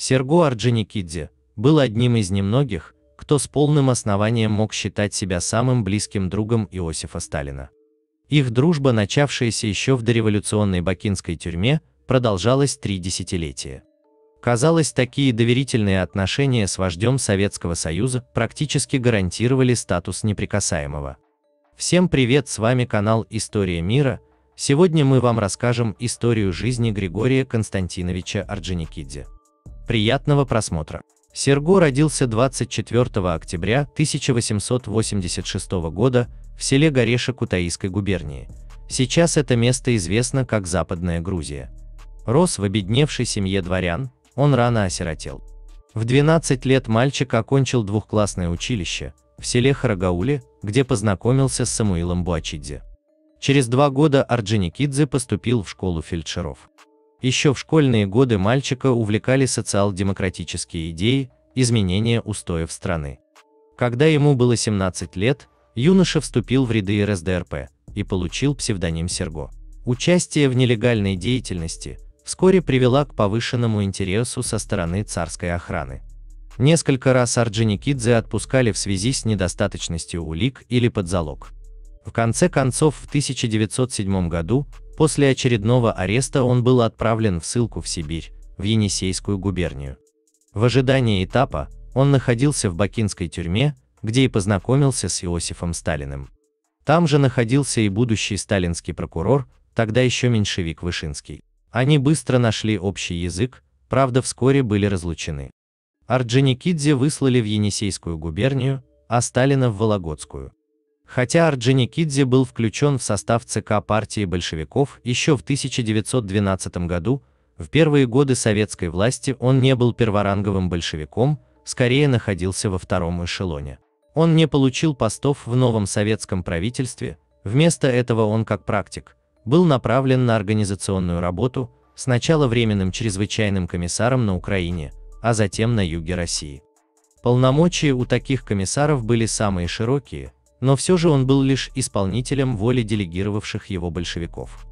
Серго Орджоникидзе был одним из немногих, кто с полным основанием мог считать себя самым близким другом Иосифа Сталина. Их дружба, начавшаяся еще в дореволюционной бакинской тюрьме, продолжалась три десятилетия. Казалось, такие доверительные отношения с вождем Советского Союза практически гарантировали статус неприкасаемого. Всем привет, с вами канал «История мира», сегодня мы вам расскажем историю жизни Григория Константиновича Орджоникидзе. Приятного просмотра! Серго родился 24 октября 1886 года в селе Гореша Кутаисской губернии. Сейчас это место известно как Западная Грузия. Рос в обедневшей семье дворян, он рано осиротел. В 12 лет мальчик окончил двухклассное училище в селе Харагауле, где познакомился с Самуилом Буачидзе. Через два года Орджоникидзе поступил в школу фельдшеров. Еще в школьные годы мальчика увлекали социал-демократические идеи, изменения устоев страны. Когда ему было 17 лет, юноша вступил в ряды РСДРП и получил псевдоним Серго. Участие в нелегальной деятельности вскоре привело к повышенному интересу со стороны царской охраны. Несколько раз Орджоникидзе отпускали в связи с недостаточностью улик или под залог. В конце концов, в 1907 году После очередного ареста он был отправлен в ссылку в Сибирь, в Енисейскую губернию. В ожидании этапа он находился в бакинской тюрьме, где и познакомился с Иосифом Сталиным. Там же находился и будущий сталинский прокурор, тогда еще меньшевик Вышинский. Они быстро нашли общий язык, правда вскоре были разлучены. Орджоникидзе выслали в Енисейскую губернию, а Сталина в Вологодскую. Хотя Орджоникидзе был включен в состав ЦК партии большевиков еще в 1912 году, в первые годы советской власти он не был перворанговым большевиком, скорее находился во втором эшелоне. Он не получил постов в новом советском правительстве, вместо этого он как практик был направлен на организационную работу, сначала временным чрезвычайным комиссаром на Украине, а затем на юге России. Полномочия у таких комиссаров были самые широкие – но все же он был лишь исполнителем воли делегировавших его большевиков.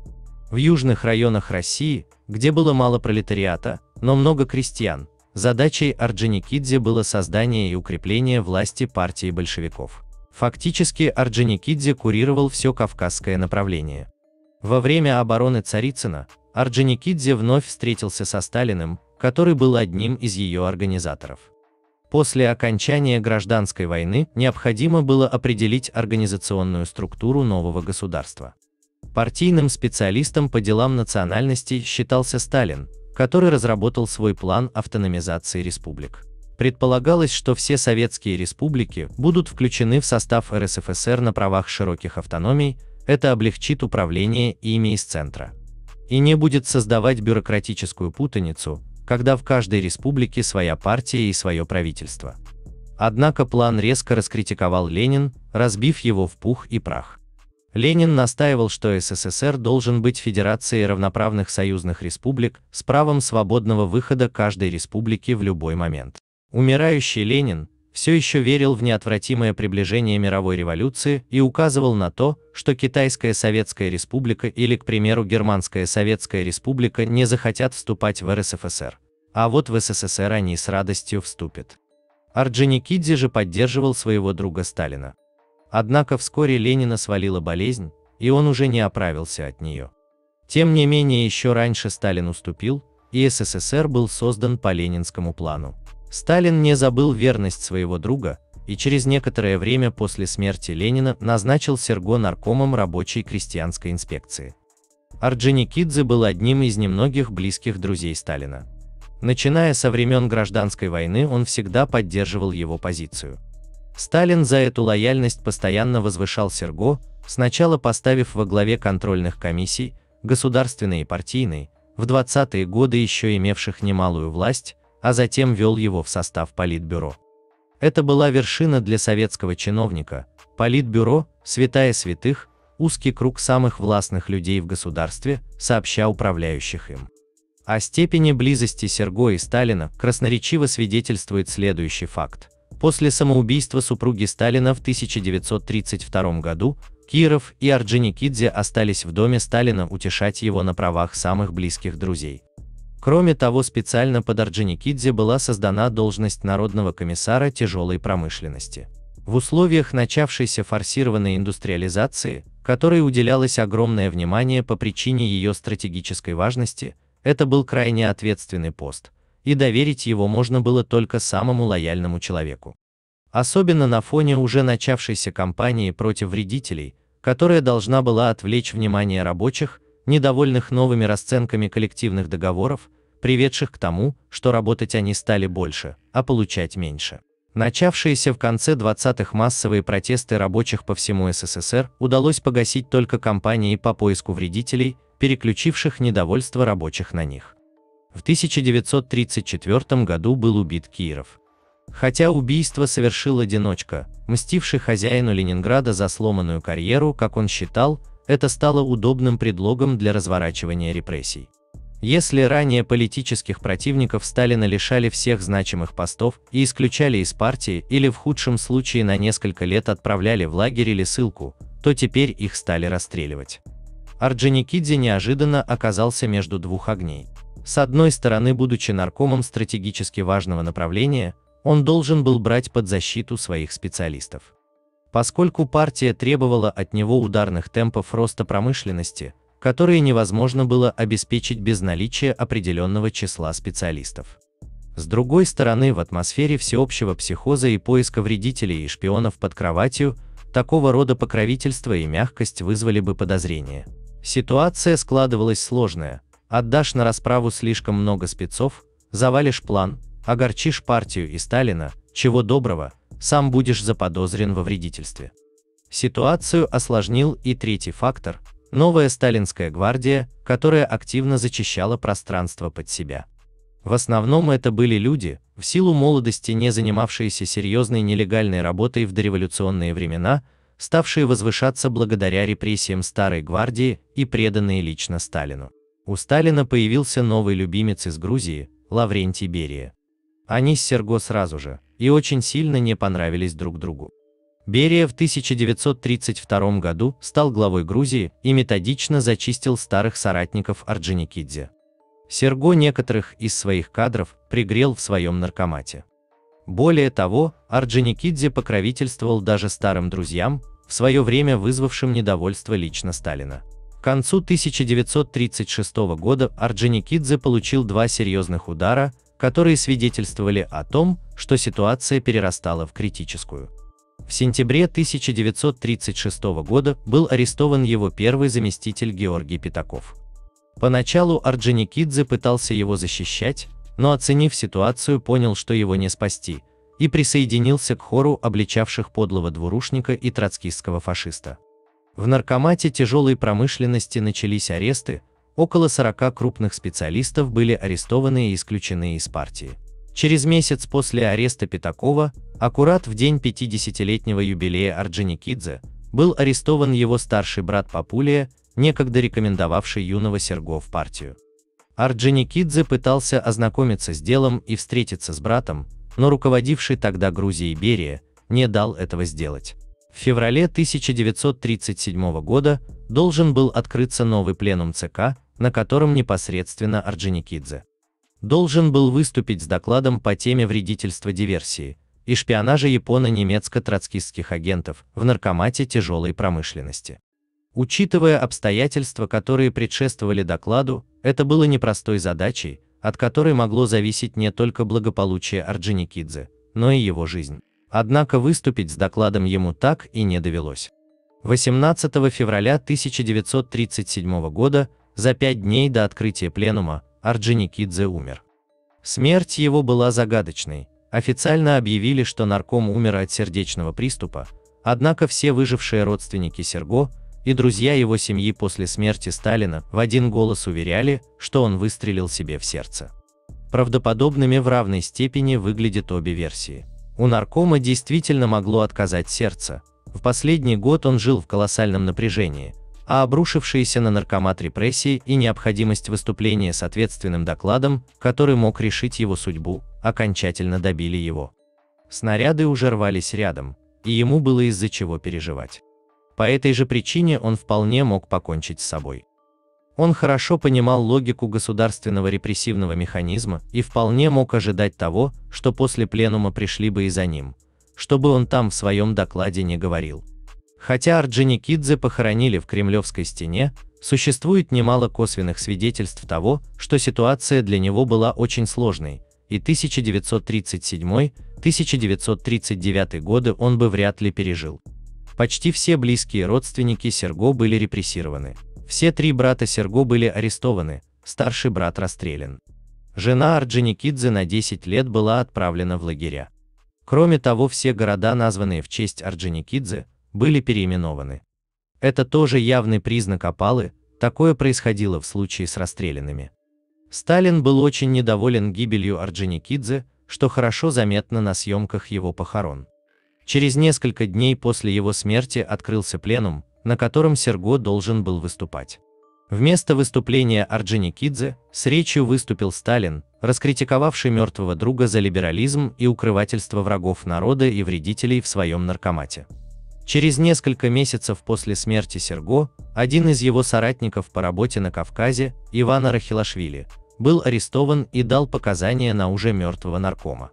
В южных районах России, где было мало пролетариата, но много крестьян, задачей Орджоникидзе было создание и укрепление власти партии большевиков. Фактически Орджоникидзе курировал все кавказское направление. Во время обороны Царицына Орджоникидзе вновь встретился со Сталиным, который был одним из ее организаторов. После окончания гражданской войны необходимо было определить организационную структуру нового государства. Партийным специалистом по делам национальностей считался Сталин, который разработал свой план автономизации республик. Предполагалось, что все советские республики будут включены в состав РСФСР на правах широких автономий, это облегчит управление ими из центра. И не будет создавать бюрократическую путаницу, когда в каждой республике своя партия и свое правительство. Однако план резко раскритиковал Ленин, разбив его в пух и прах. Ленин настаивал, что СССР должен быть федерацией равноправных союзных республик с правом свободного выхода каждой республики в любой момент. Умирающий Ленин, все еще верил в неотвратимое приближение мировой революции и указывал на то, что Китайская Советская Республика или, к примеру, Германская Советская Республика не захотят вступать в РСФСР. А вот в СССР они с радостью вступят. Орджоникидзе же поддерживал своего друга Сталина. Однако вскоре Ленина свалила болезнь, и он уже не оправился от нее. Тем не менее еще раньше Сталин уступил, и СССР был создан по ленинскому плану. Сталин не забыл верность своего друга и через некоторое время после смерти Ленина назначил Серго наркомом рабочей крестьянской инспекции. Орджоникидзе был одним из немногих близких друзей Сталина. Начиная со времен гражданской войны он всегда поддерживал его позицию. Сталин за эту лояльность постоянно возвышал Серго, сначала поставив во главе контрольных комиссий, государственной и партийной, в 20-е годы еще имевших немалую власть, а затем вел его в состав Политбюро. Это была вершина для советского чиновника, Политбюро, святая святых, узкий круг самых властных людей в государстве, сообща управляющих им. О степени близости Серго и Сталина красноречиво свидетельствует следующий факт. После самоубийства супруги Сталина в 1932 году Киров и Орджоникидзе остались в доме Сталина утешать его на правах самых близких друзей. Кроме того, специально под Орджоникидзе была создана должность Народного комиссара тяжелой промышленности. В условиях начавшейся форсированной индустриализации, которой уделялось огромное внимание по причине ее стратегической важности, это был крайне ответственный пост, и доверить его можно было только самому лояльному человеку. Особенно на фоне уже начавшейся кампании против вредителей, которая должна была отвлечь внимание рабочих недовольных новыми расценками коллективных договоров, приведших к тому, что работать они стали больше, а получать меньше. Начавшиеся в конце 20-х массовые протесты рабочих по всему СССР удалось погасить только компании по поиску вредителей, переключивших недовольство рабочих на них. В 1934 году был убит Киров. Хотя убийство совершил одиночка, мстивший хозяину Ленинграда за сломанную карьеру, как он считал, это стало удобным предлогом для разворачивания репрессий. Если ранее политических противников Сталина лишали всех значимых постов и исключали из партии или в худшем случае на несколько лет отправляли в лагерь или ссылку, то теперь их стали расстреливать. Орджоникидзе неожиданно оказался между двух огней. С одной стороны, будучи наркомом стратегически важного направления, он должен был брать под защиту своих специалистов поскольку партия требовала от него ударных темпов роста промышленности, которые невозможно было обеспечить без наличия определенного числа специалистов. С другой стороны, в атмосфере всеобщего психоза и поиска вредителей и шпионов под кроватью, такого рода покровительство и мягкость вызвали бы подозрения. Ситуация складывалась сложная, отдашь на расправу слишком много спецов, завалишь план, огорчишь партию и Сталина, чего доброго, сам будешь заподозрен во вредительстве. Ситуацию осложнил и третий фактор – новая сталинская гвардия, которая активно зачищала пространство под себя. В основном это были люди, в силу молодости не занимавшиеся серьезной нелегальной работой в дореволюционные времена, ставшие возвышаться благодаря репрессиям Старой Гвардии и преданные лично Сталину. У Сталина появился новый любимец из Грузии – Лаврентий Берия. Они с Серго сразу же, и очень сильно не понравились друг другу. Берия в 1932 году стал главой Грузии и методично зачистил старых соратников Орджоникидзе. Серго некоторых из своих кадров пригрел в своем наркомате. Более того, Орджоникидзе покровительствовал даже старым друзьям, в свое время вызвавшим недовольство лично Сталина. К концу 1936 года Орджоникидзе получил два серьезных удара, которые свидетельствовали о том, что ситуация перерастала в критическую. В сентябре 1936 года был арестован его первый заместитель Георгий Пятаков. Поначалу Орджоникидзе пытался его защищать, но оценив ситуацию понял, что его не спасти, и присоединился к хору обличавших подлого двурушника и троцкистского фашиста. В наркомате тяжелой промышленности начались аресты, Около 40 крупных специалистов были арестованы и исключены из партии. Через месяц после ареста Пятакова, аккурат в день 50-летнего юбилея Орджоникидзе, был арестован его старший брат Папулия, некогда рекомендовавший юного Серго в партию. Орджоникидзе пытался ознакомиться с делом и встретиться с братом, но руководивший тогда Грузией Берия не дал этого сделать. В феврале 1937 года должен был открыться новый пленум ЦК, на котором непосредственно Орджоникидзе должен был выступить с докладом по теме вредительства диверсии и шпионажа японо-немецко-троцкистских агентов в наркомате тяжелой промышленности. Учитывая обстоятельства, которые предшествовали докладу, это было непростой задачей, от которой могло зависеть не только благополучие Орджоникидзе, но и его жизнь. Однако выступить с докладом ему так и не довелось. 18 февраля 1937 года за пять дней до открытия пленума Орджоникидзе умер. Смерть его была загадочной. Официально объявили, что нарком умер от сердечного приступа, однако все выжившие родственники Серго и друзья его семьи после смерти Сталина в один голос уверяли, что он выстрелил себе в сердце. Правдоподобными в равной степени выглядят обе версии. У наркома действительно могло отказать сердце, в последний год он жил в колоссальном напряжении, а обрушившиеся на наркомат репрессии и необходимость выступления с ответственным докладом, который мог решить его судьбу, окончательно добили его. Снаряды уже рвались рядом, и ему было из-за чего переживать. По этой же причине он вполне мог покончить с собой. Он хорошо понимал логику государственного репрессивного механизма и вполне мог ожидать того, что после пленума пришли бы и за ним, чтобы он там в своем докладе не говорил. Хотя Орджоникидзе похоронили в Кремлевской стене, существует немало косвенных свидетельств того, что ситуация для него была очень сложной, и 1937-1939 годы он бы вряд ли пережил. Почти все близкие родственники Серго были репрессированы. Все три брата Серго были арестованы, старший брат расстрелян. Жена Орджоникидзе на 10 лет была отправлена в лагеря. Кроме того, все города, названные в честь Орджоникидзе, были переименованы. Это тоже явный признак опалы, такое происходило в случае с расстрелянными. Сталин был очень недоволен гибелью Орджоникидзе, что хорошо заметно на съемках его похорон. Через несколько дней после его смерти открылся пленум, на котором Серго должен был выступать. Вместо выступления Орджоникидзе с речью выступил Сталин, раскритиковавший мертвого друга за либерализм и укрывательство врагов народа и вредителей в своем наркомате. Через несколько месяцев после смерти Серго, один из его соратников по работе на Кавказе, Ивана Рахилашвили, был арестован и дал показания на уже мертвого наркома,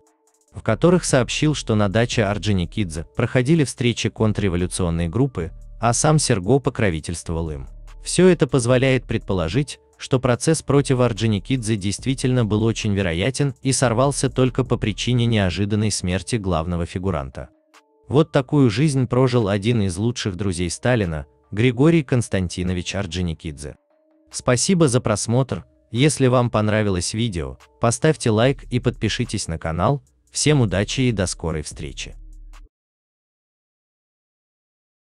в которых сообщил, что на даче Орджоникидзе проходили встречи контрреволюционной группы, а сам Серго покровительствовал им. Все это позволяет предположить, что процесс против Орджоникидзе действительно был очень вероятен и сорвался только по причине неожиданной смерти главного фигуранта. Вот такую жизнь прожил один из лучших друзей Сталина, Григорий Константинович Арджиникидзе. Спасибо за просмотр, если вам понравилось видео, поставьте лайк и подпишитесь на канал, всем удачи и до скорой встречи.